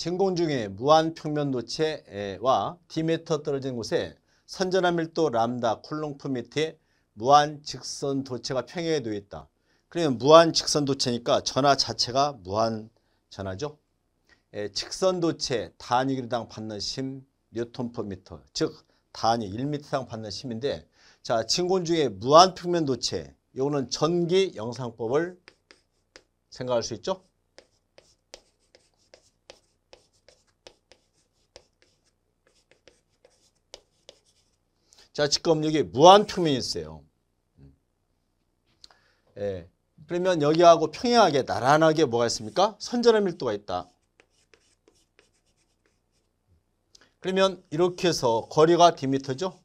진공 중에 무한 평면 노체와 디메터 떨어진 곳에 선전함 밀도 람다 쿨롱프 밑에 무한 직선 도체가 평행에 놓여 있다. 그러면 무한 직선 도체니까 전하 자체가 무한 전하죠. 예, 직선 도체 단위 길이당 받는 심 뉴턴 퍼미터 즉 단위 1m당 받는 심인데 자 진공 중에 무한 평면 도체 이거는 전기 영상법을 생각할 수 있죠. 자, 지금 여기 무한 표면이 있어요. 예. 그러면 여기하고 평행하게 나란하게 뭐가 있습니까? 선전의 밀도가 있다. 그러면 이렇게 해서 거리가 디미터죠?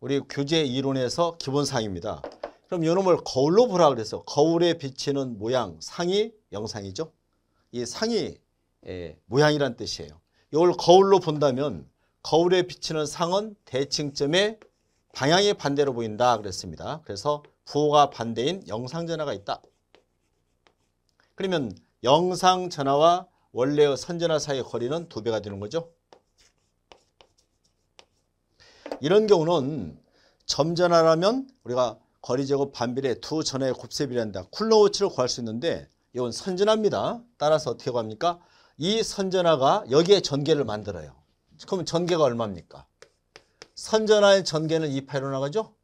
우리 교재 이론에서 기본상입니다. 그럼 요놈을 거울로 보라 그래서 거울에 비치는 모양 상이 영상이죠. 이 상이 예, 모양이란 뜻이에요. 이걸 거울로 본다면 거울에 비치는 상은 대칭점의 방향이 반대로 보인다 그랬습니다. 그래서 부호가 반대인 영상전화가 있다. 그러면 영상전화와 원래의 선전화 사이의 거리는 두배가 되는 거죠. 이런 경우는 점전화라면 우리가 거리 제곱 반비례 두 전화의 곱셈이란다. 쿨로우치를 구할 수 있는데 이건 선전화입니다. 따라서 어떻게 구합니까? 이 선전화가 여기에 전개를 만들어요. 그러면 전개가 얼마입니까? 선전하 전개는 2파로 나가죠?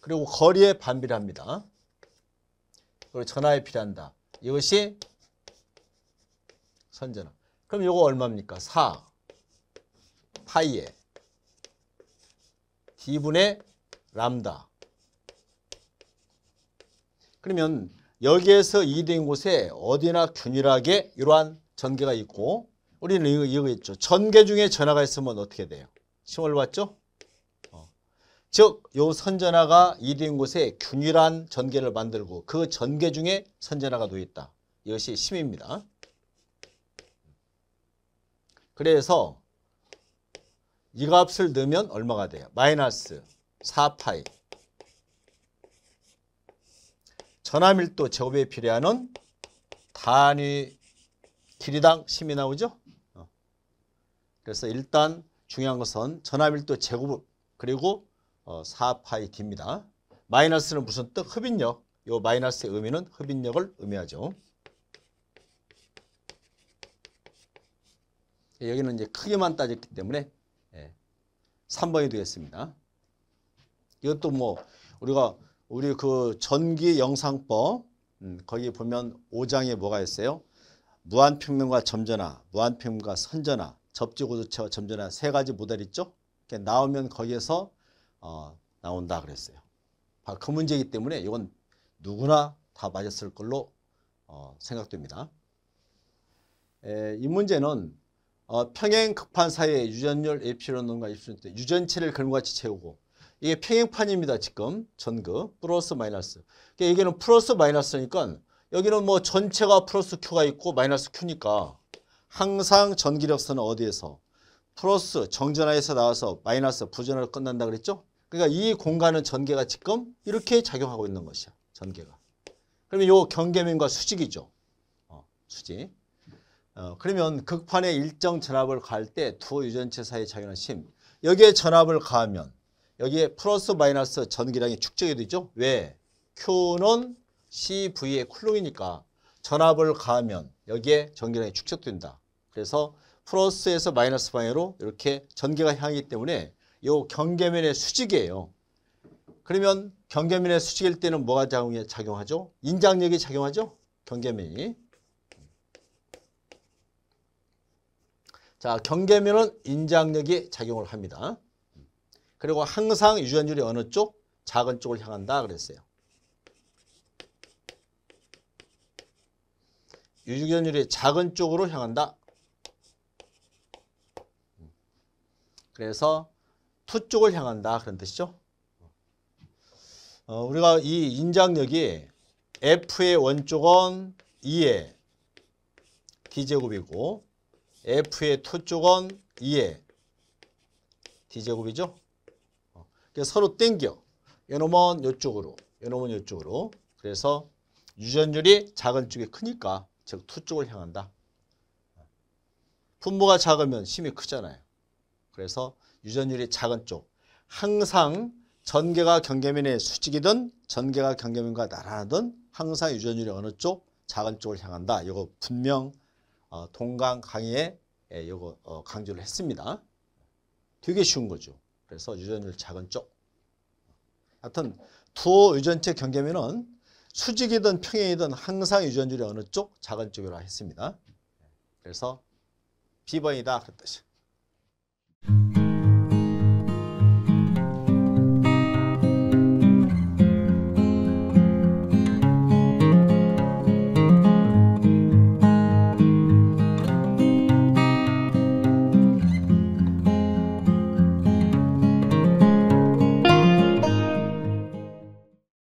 그리고 거리에 반비례합니다. 그리고 전하에 비례한다. 이것이 선전하. 그럼 이거 얼마입니까? 4 파이에 d분의 람다. 그러면 여기에서 이된 곳에 어디나 균일하게 이러한 전개가 있고 우리는 이거, 이거 있죠. 전개 중에 전화가 있으면 어떻게 돼요? 신호를 봤죠? 어. 즉, 요 선전화가 이된 곳에 균일한 전개를 만들고 그 전개 중에 선전화가 놓여 있다. 이것이 심입니다. 그래서 이 값을 넣으면 얼마가 돼요? 마이너스 4파이 전함밀도 제곱에 비례하 단위 길이당 심이 나오죠? 그래서 일단 중요한 것은 전화밀도 제곱 그리고 어, 4파이 d입니다. 마이너스는 무슨 뜻? 흡인력. 요 마이너스의 의미는 흡인력을 의미하죠. 여기는 이제 크기만 따졌기 때문에 3번이 예, 되겠습니다. 이것도 뭐 우리가 우리 그 전기 영상법 음, 거기 보면 5장에 뭐가 있어요? 무한평면과 점전화, 무한평면과 선전화, 접지구조체와 점전한세 가지 모델 있죠? 나오면 거기에서 어, 나온다 그랬어요. 바로 그 문제이기 때문에 이건 누구나 다 맞았을 걸로 어, 생각됩니다. 에, 이 문제는 어, 평행 극판 사이에 유전율 에피론론과 입수때 유전체를 그림같이 채우고 이게 평행판입니다. 지금 전그 플러스 마이너스. 그러니까 여기는 플러스 마이너스니까 여기는 뭐 전체가 플러스 Q가 있고 마이너스 Q니까 항상 전기력선은 어디에서? 플러스 정전하에서 나와서 마이너스 부전화로 끝난다 그랬죠? 그러니까 이 공간은 전개가 지금 이렇게 작용하고 있는 것이야. 전개가. 그러면 이 경계면과 수직이죠. 어, 수직. 어, 그러면 극판에 일정 전압을 가할 때 두 유전체 사이에 작용하는 힘. 여기에 전압을 가하면 여기에 플러스 마이너스 전기량이 축적이 되죠. 왜? Q는 CV의 쿨롱이니까 전압을 가하면 여기에 전기량이 축적된다. 그래서 플러스에서 마이너스 방향으로 이렇게 전개가 향하기 때문에 이 경계면의 수직이에요. 그러면 경계면의 수직일 때는 뭐가 작용하죠? 인장력이 작용하죠? 경계면이. 자, 경계면은 인장력이 작용을 합니다. 그리고 항상 유전율이 어느 쪽? 작은 쪽을 향한다 그랬어요. 유전율이 작은 쪽으로 향한다. 그래서 투 쪽을 향한다 그런 뜻이죠. 어, 우리가 이 인장력이 F의 원쪽은 2의 D제곱이고 F의 투쪽은 2의 D제곱이죠. 어, 그래서 서로 땡겨. 요놈은 요쪽으로, 요놈은 요쪽으로. 그래서 유전율이 작은 쪽이 크니까 즉 투쪽을 향한다. 분모가 작으면 힘이 크잖아요. 그래서 유전율이 작은 쪽 항상 전개가 경계면의 수직이든 전개가 경계면과 나란하든 항상 유전율이 어느 쪽 작은 쪽을 향한다. 이거 분명 어, 동강 강의에 예, 이거 어, 강조를 했습니다. 되게 쉬운 거죠. 그래서 유전율 작은 쪽. 하여튼 두 유전체 경계면은 수직이든 평행이든 항상 유전율이 어느 쪽 작은 쪽이라 했습니다. 그래서 B번이다 그랬듯이.